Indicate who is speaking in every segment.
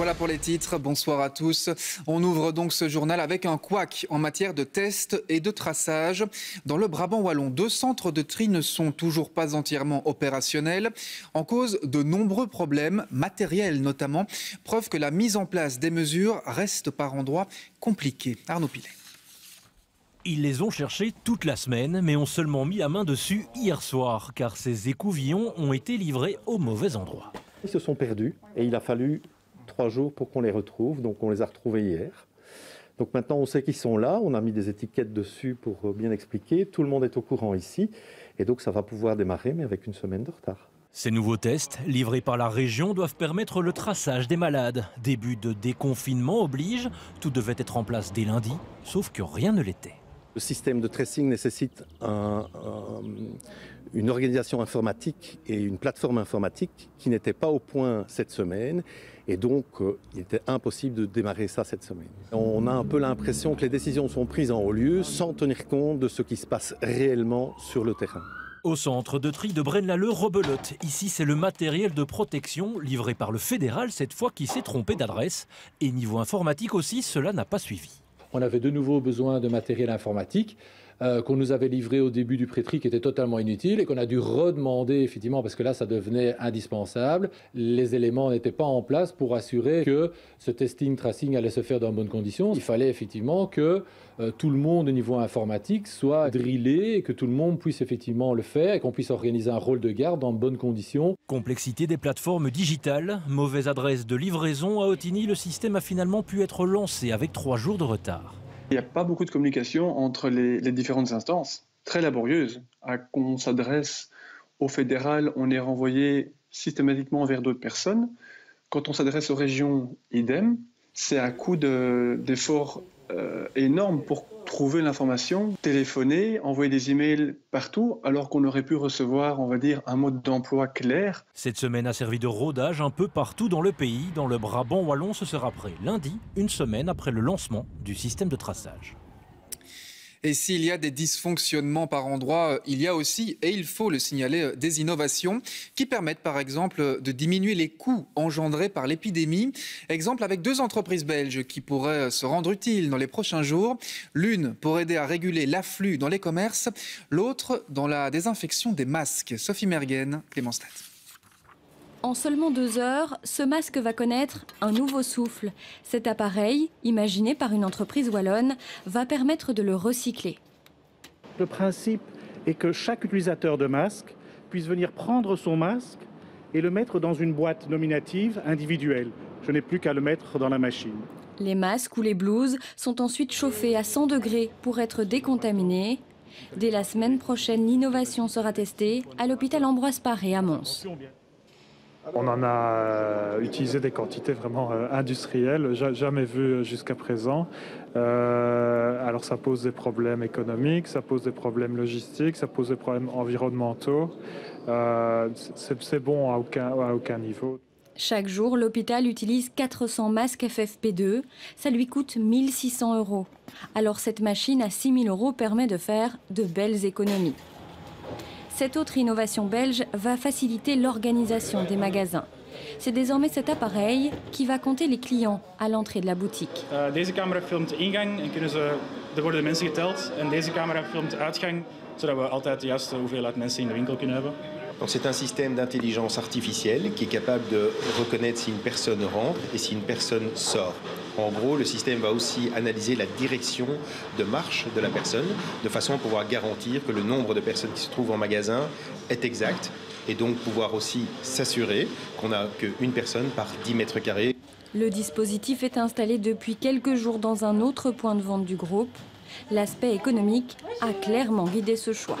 Speaker 1: Voilà pour les titres. Bonsoir à tous. On ouvre donc ce journal avec un couac en matière de tests et de traçage. Dans le Brabant wallon, deux centres de tri ne sont toujours pas entièrement opérationnels en cause de nombreux problèmes matériels notamment, preuve que la mise en place des mesures reste par endroits compliquée. Arnaud Pilet.
Speaker 2: Ils les ont cherchés toute la semaine, mais ont seulement mis la main dessus hier soir, car ces écouvillons ont été livrés au mauvais endroit. Ils se sont perdus et il a fallu trois jours pour qu'on les retrouve. Donc on les a retrouvés hier. Donc maintenant, on sait qu'ils sont là, on a mis des étiquettes dessus pour euh, bien expliquer, tout le monde est au courant ici, et donc ça va pouvoir démarrer, mais avec une semaine de retard. Ces nouveaux tests, livrés par la région, doivent permettre le traçage des malades. Début de déconfinement oblige, tout devait être en place dès lundi, sauf que rien ne l'était. Le système de tracing nécessite un, une organisation informatique et une plateforme informatique qui n'était pas au point cette semaine et donc, euh, il était impossible de démarrer ça cette semaine. On a un peu l'impression que les décisions sont prises en haut lieu sans tenir compte de ce qui se passe réellement sur le terrain. Au centre de tri de Braine-l'Alleud, rebelote. Ici, c'est le matériel de protection livré par le fédéral, cette fois qui s'est trompé d'adresse. Et niveau informatique aussi, cela n'a pas suivi. On avait de nouveau besoin de matériel informatique. Euh, qu'on nous avait livré au début du pré qui était totalement inutile et qu'on a dû redemander, effectivement, parce que là, ça devenait indispensable. Les éléments n'étaient pas en place pour assurer que ce testing, tracing allait se faire dans de bonnes conditions. Il fallait effectivement que euh, tout le monde au niveau informatique soit drillé et que tout le monde puisse effectivement le faire et qu'on puisse organiser un rôle de garde en bonnes conditions. Complexité des plateformes digitales, mauvaise adresse de livraison à Otini, le système a finalement pu être lancé avec trois jours de retard
Speaker 3: il n'y a pas beaucoup de communication entre les, différentes instances, très laborieuse. Quand on s'adresse au fédéral, on est renvoyé systématiquement vers d'autres personnes. Quand on s'adresse aux régions, idem, c'est à coup d'efforts euh, énorme pour trouver l'information, téléphoner, envoyer des emails partout, alors qu'on aurait pu recevoir, on va dire, un mode d'emploi clair.
Speaker 2: Cette semaine a servi de rodage un peu partout dans le pays. Dans le Brabant wallon, ce sera prêt lundi, une semaine après le lancement du système de traçage.
Speaker 1: Et s'il y a des dysfonctionnements par endroit, euh, il y a aussi, et il faut le signaler, euh, des innovations qui permettent par exemple euh, de diminuer les coûts engendrés par l'épidémie. Exemple avec deux entreprises belges qui pourraient se rendre utiles dans les prochains jours. L'une pour aider à réguler l'afflux dans les commerces, l'autre dans la désinfection des masques. Sophie Mergen, Clément Stat.
Speaker 3: En seulement deux heures, ce masque va connaître un nouveau souffle. Cet appareil, imaginé par une entreprise wallonne, va permettre de le recycler.
Speaker 2: Le principe est que chaque utilisateur de masque puisse venir prendre son masque et le mettre dans une boîte nominative individuelle. Je n'ai plus qu'à le mettre dans la machine.
Speaker 3: Les masques ou les blouses sont ensuite chauffés à 100 degrés pour être décontaminés. Dès la semaine prochaine, l'innovation sera testée à l'hôpital Ambroise Paré à Mons.
Speaker 2: On en a euh, utilisé des quantités vraiment euh, industrielles, jamais vues jusqu'à présent. Euh, alors ça pose des problèmes économiques, ça pose des problèmes logistiques, ça pose des problèmes environnementaux. c'est bon à aucun, à aucun niveau.
Speaker 3: Chaque jour, l'hôpital utilise 400 masques FFP2. Ça lui coûte 1600 euros. Alors cette machine à 6000 euros permet de faire de belles économies. Cette autre innovation belge va faciliter l'organisation des magasins. C'est désormais cet appareil qui va compter les clients à l'entrée de la boutique.
Speaker 2: Euh, deze camera filmt ingang en kunnen ze, er worden de mensen geteld. En deze camera filmt uitgang, zodat we altijd de juiste hoeveelheid mensen in de winkel kunnen hebben. C'est un système d'intelligence artificielle qui est capable de reconnaître si une personne rentre et si une personne sort. En gros, le système va aussi analyser la direction de marche de la personne de façon à pouvoir garantir que le nombre de personnes qui se trouvent en magasin est exact et donc pouvoir aussi s'assurer qu'on n'a qu'une personne par 10 mètres carrés.
Speaker 3: Le dispositif est installé depuis quelques jours dans un autre point de vente du groupe. L'aspect économique a clairement guidé ce choix.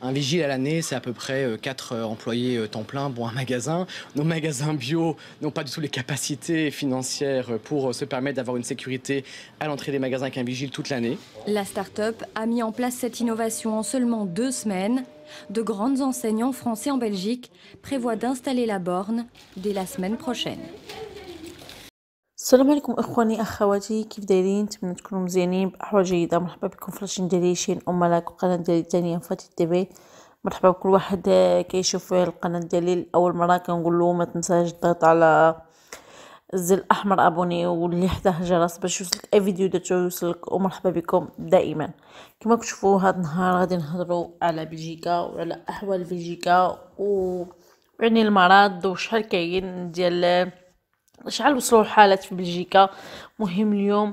Speaker 2: Un vigile à l'année, c'est à peu près 4 euh, euh, employés euh, temps plein, bon, un magasin. Nos magasins bio n'ont pas du tout les capacités financières pour se permettre d'avoir une sécurité à l'entrée des magasins avec un vigile toute l'année.
Speaker 3: La start-up a mis en place cette innovation en seulement deux semaines. De grandes enseignes en France et en
Speaker 1: Belgique prévoient d'installer la borne dès la semaine prochaine. السلام عليكم اخواني اخواتي كيف دايرين نتمنى تكونوا مزيانين بأحوال جيده مرحبا بكم في لاشين ديالي شين ام ملاك القناه ديالي الثانيه فاتي تي مرحبا بكل واحد آه، كيشوف القناه ديالي لاول مره كنقول له ما تنساش الضغط على الزر الاحمر ابوني واللي حداه الجرس باش يوصلك اي فيديو درتو يوصلك ومرحبا بكم دائما كما كتشوفوا هذا النهار غادي نهضروا على بلجيكا وعلى احوال بلجيكا و يعني المرض وشحال كاين ديال شحال وصلوا الحالات في بلجيكا مهم اليوم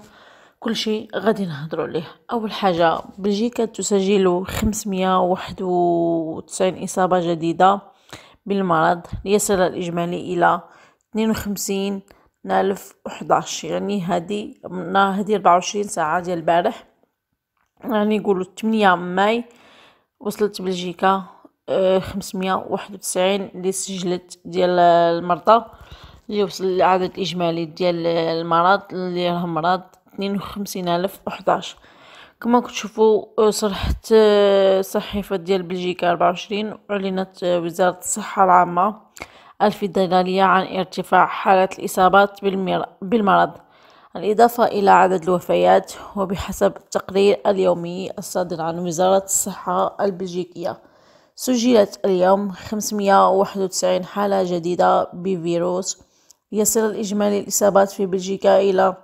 Speaker 1: كل شيء غادي نهضروا عليه اول حاجه بلجيكا تسجل 591 اصابه جديده بالمرض ليصل الاجمالي الى 52 ألف وحداش يعني هادي هادي 24 ساعة ديال البارح يعني يقولوا 8 ماي وصلت بلجيكا آه، خمسمية واحد وتسعين اللي سجلت ديال المرضى وصل العدد الإجمالي ديال المرض اللي راهم مرض 52011 ألف كما كتشوفوا آه، صرحت آه، صحيفة ديال بلجيكا 24 أعلنت آه، وزارة الصحة العامة الفيدرالية عن ارتفاع حالات الإصابات بالمرض الإضافة إلى عدد الوفيات وبحسب التقرير اليومي الصادر عن وزارة الصحة البلجيكية سجلت اليوم 591 حالة جديدة بفيروس يصل الإجمالي الإصابات في بلجيكا إلى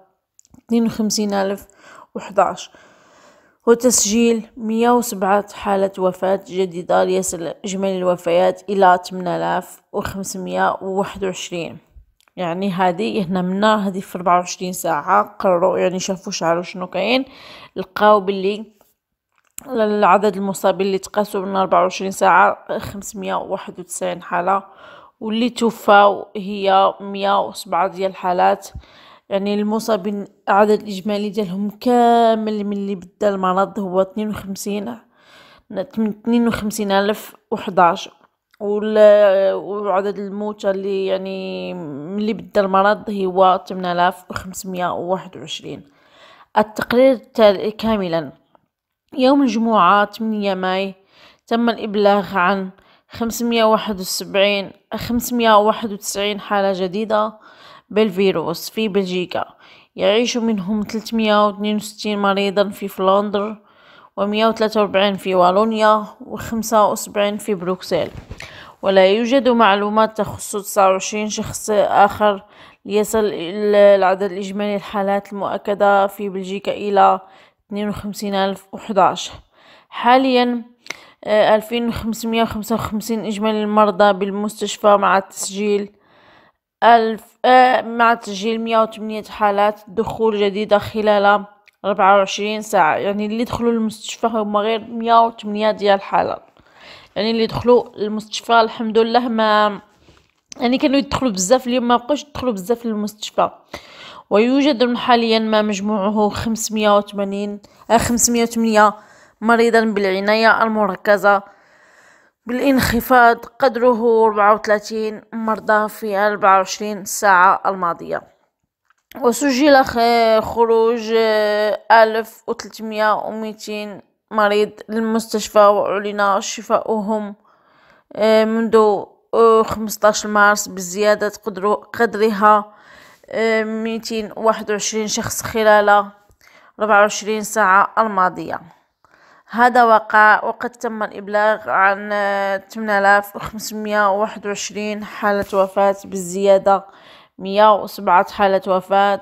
Speaker 1: 52011 وتسجيل 107 حالة وفاة جديدة ليصل إجمالي الوفيات إلى 8521 يعني هذه هنا منا هذه في 24 ساعة قرروا يعني شافوا شعروا شنو كاين لقاو باللي العدد المصابين اللي تقاسوا من 24 ساعة 591 حالة واللي توفاو هي مية وسبعة ديال الحالات يعني المصابين عدد الإجمالي ديالهم كامل من اللي بدا المرض هو اثنين وخمسين اثنين وخمسين ألف وحداش وعدد الموتى اللي يعني اللي بدا المرض هو 8521 التقرير كاملا يوم الجمعة 8 ماي تم الإبلاغ عن 571 591 حالة جديدة بالفيروس في بلجيكا يعيش منهم 362 مريضا في فلندر و143 في والونيا و75 في بروكسل ولا يوجد معلومات تخص 29 شخص آخر ليصل العدد الإجمالي الحالات المؤكدة في بلجيكا إلى 52011 حاليا آه، ألفين وخمسمية وخمسة وخمسين إجمالي المرضى بالمستشفى مع التسجيل ألف آه، مع تسجيل مية وثمانية حالات دخول جديدة خلال أربعة وعشرين ساعة يعني اللي دخلوا المستشفى هما غير مية وثمانية ديال الحالات يعني اللي دخلوا المستشفى الحمد لله ما يعني كانوا يدخلوا بزاف اليوم ما بقوش يدخلوا بزاف للمستشفى ويوجد حاليا ما مجموعه خمسمية وثمانين آه، خمسمية وثمانية مريضا بالعناية المركزة بالانخفاض قدره 34 مرضى في 24 ساعة الماضية وسجل خروج 1300 آه، مريض للمستشفى وأعلن شفاؤهم آه، منذ 15 آه، مارس بزيادة قدرها 221 شخص خلال 24 ساعة الماضية هذا وقع وقد تم الإبلاغ عن 8521 حالة وفاة بالزيادة 107 حالة وفاة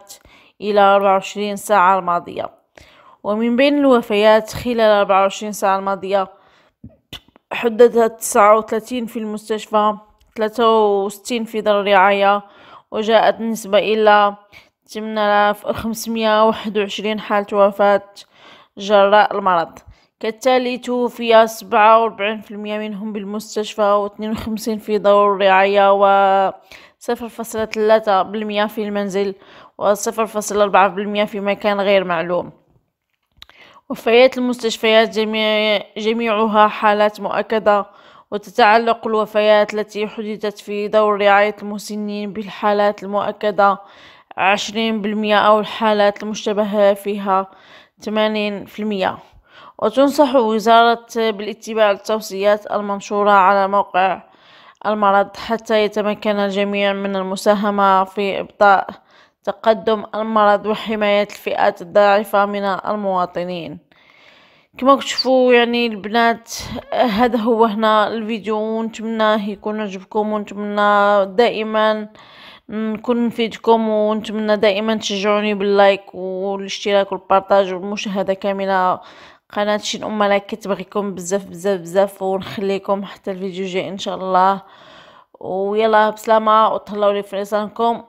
Speaker 1: إلى 24 ساعة الماضية ومن بين الوفيات خلال 24 ساعة الماضية حددت 39 في المستشفى 63 في دار الرعاية وجاءت نسبة إلى 8521 حالة وفاة جراء المرض كالتالي توفي سبعة وأربعين في المية منهم بالمستشفى واثنين وخمسين في دور الرعاية وصفر فاصلة ثلاثة بالمية في المنزل وصفر فاصلة أربعة بالمية في مكان غير معلوم وفيات المستشفيات جميع جميعها حالات مؤكدة وتتعلق الوفيات التي حدثت في دور رعاية المسنين بالحالات المؤكدة عشرين بالمية أو الحالات المشتبه فيها ثمانين في المية وتنصح وزارة بالاتباع التوصيات المنشورة على موقع المرض حتى يتمكن الجميع من المساهمة في إبطاء تقدم المرض وحماية الفئات الضعيفة من المواطنين كما تشوفوا يعني البنات هذا هو هنا الفيديو ونتمنى يكون عجبكم ونتمنى دائما نكون نفيدكم ونتمنى دائما تشجعوني باللايك والاشتراك والبارتاج والمشاهدة كاملة قناة شين أملا كتبغيكم بزاف بزاف بزاف ونخليكم حتى الفيديو جاي إن شاء الله ويلا بسلامة وتهلاو لي في رسالكم